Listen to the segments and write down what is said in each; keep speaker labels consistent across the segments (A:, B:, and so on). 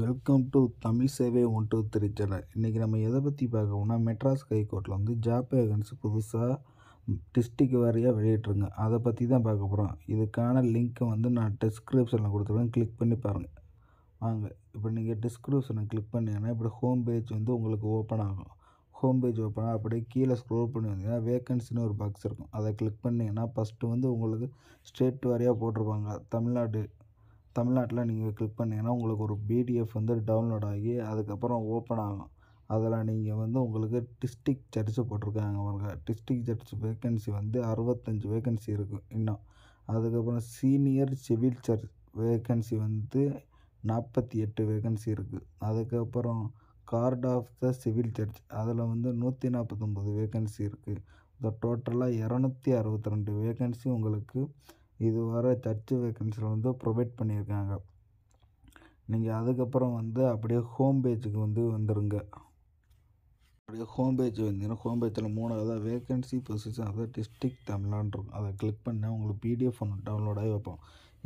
A: welcome to Tamil சேவை one two three channel இன்றைக்கி நம்ம எதை பற்றி பார்க்கணும்னா மெட்ராஸ் ஹைகோர்ட்டில் வந்து ஜாப் வேகன்ஸ் புதுசாக டிஸ்ட்ரிக் வாரியாக வெளியிட்ருங்க அதை பற்றி தான் பார்க்க போகிறோம் இதுக்கான லிங்க்கை வந்து நான் டிஸ்கிரிப்ஷனில் கொடுத்துருவேன் கிளிக் பண்ணி பாருங்கள் வாங்க இப்போ நீங்கள் டிஸ்கிரிப்ஷனை கிளிக் பண்ணிங்கன்னா இப்படி ஹோம் பேஜ் வந்து உங்களுக்கு ஓப்பன் ஆகும் ஹோம் பேஜ் ஓப்பன் அப்படியே கீழே ஸ்க்ரோல் பண்ணி வந்தீங்கன்னா வேக்கன்சின்னு ஒரு பாக்ஸ் இருக்கும் அதை கிளிக் பண்ணிங்கன்னா ஃபஸ்ட்டு வந்து உங்களுக்கு ஸ்டேட் வாரியாக போட்டிருப்பாங்க தமிழ்நாடு தமிழ்நாட்டில் நீங்கள் கிளிக் பண்ணிங்கன்னா உங்களுக்கு ஒரு பிடிஎஃப் வந்து டவுன்லோட் ஆகி அதுக்கப்புறம் ஓப்பன் ஆகும் அதில் நீங்கள் வந்து உங்களுக்கு டிஸ்டிக் ஜட்ஜு போட்டிருக்காங்க அவங்க டிஸ்டிக் ஜட்ஜ் வேக்கன்சி வந்து அறுபத்தஞ்சி வேக்கன்சி இருக்குது இன்னும் அதுக்கப்புறம் சீனியர் சிவில் ஜட்ஜ் வேக்கன்சி வந்து நாற்பத்தி எட்டு வேக்கன்சி இருக்குது அதுக்கப்புறம் card of the civil judge அதில் வந்து நூற்றி நாற்பத்தொம்பது வேக்கன்சி இருக்குது இந்த டோட்டலாக இரநூத்தி அறுபத்தி ரெண்டு வேக்கன்சி உங்களுக்கு இதுவரை சர்ச்சு வேக்கன்சியில் வந்து ப்ரொவைட் பண்ணியிருக்காங்க நீங்கள் அதுக்கப்புறம் வந்து அப்படியே ஹோம் பேஜுக்கு வந்து வந்துடுங்க அப்படியே ஹோம் பேஜ் வந்தீங்கன்னா ஹோம் பேஜில் மூணாவது வேக்கன்சி பொசிஷன் அதாவது டிஸ்ட்ரிக் தமிழ்நாடு இருக்கும் அதை கிளிக் பண்ணால் உங்களுக்கு பிடிஎஃப் ஒன்று டவுன்லோடாகி வைப்போம்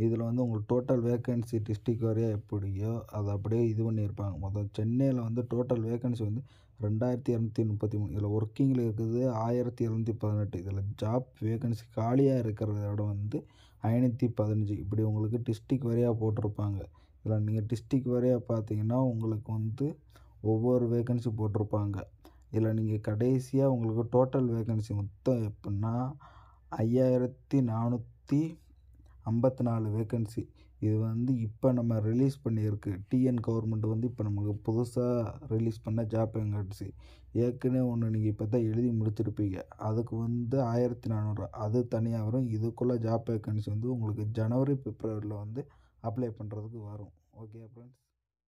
A: இதில் வந்து உங்களுக்கு டோட்டல் வேக்கன்சி டிஸ்ட்ரிக் வாரியாக எப்படியோ அதை அப்படியே இது பண்ணியிருப்பாங்க மொத்தம் சென்னையில் வந்து டோட்டல் வேக்கன்சி வந்து ரெண்டாயிரத்தி இரநூத்தி முப்பத்தி மூணு இதில் ஒர்க்கிங்கில் இருக்குது ஆயிரத்தி இரநூத்தி பதினெட்டு இதில் ஜாப் வேக்கன்சி காலியாக இருக்கிறத விட வந்து ஐநூற்றி பதினஞ்சு இப்படி உங்களுக்கு டிஸ்ட்ரிக் வரையாக போட்டிருப்பாங்க இதில் நீங்கள் டிஸ்ட்ரிக் வரையாக பார்த்தீங்கன்னா உங்களுக்கு வந்து ஒவ்வொரு வேக்கன்சி போட்டிருப்பாங்க இதில் நீங்கள் கடைசியாக உங்களுக்கு டோட்டல் வேக்கன்சி மொத்தம் எப்படின்னா ஐயாயிரத்தி நானூற்றி ஐம்பத்தி நாலு வேக்கன்சி இது வந்து இப்போ நம்ம ரிலீஸ் பண்ணியிருக்கு டிஎன் கவர்மெண்ட் வந்து இப்போ நமக்கு புதுசாக ரிலீஸ் பண்ண ஜாப் வேக்கன்சி ஏற்கனவே ஒன்று நீங்கள் இப்போ தான் எழுதி முடிச்சிருப்பீங்க அதுக்கு வந்து ஆயிரத்தி நானூறு அது தனியாக வரும் இதுக்குள்ளே ஜாப் வேக்கன்சி வந்து உங்களுக்கு ஜனவரி பிப்ரவரியில் வந்து அப்ளை பண்ணுறதுக்கு வரும் ஓகே ஃப்ரெண்ட்ஸ்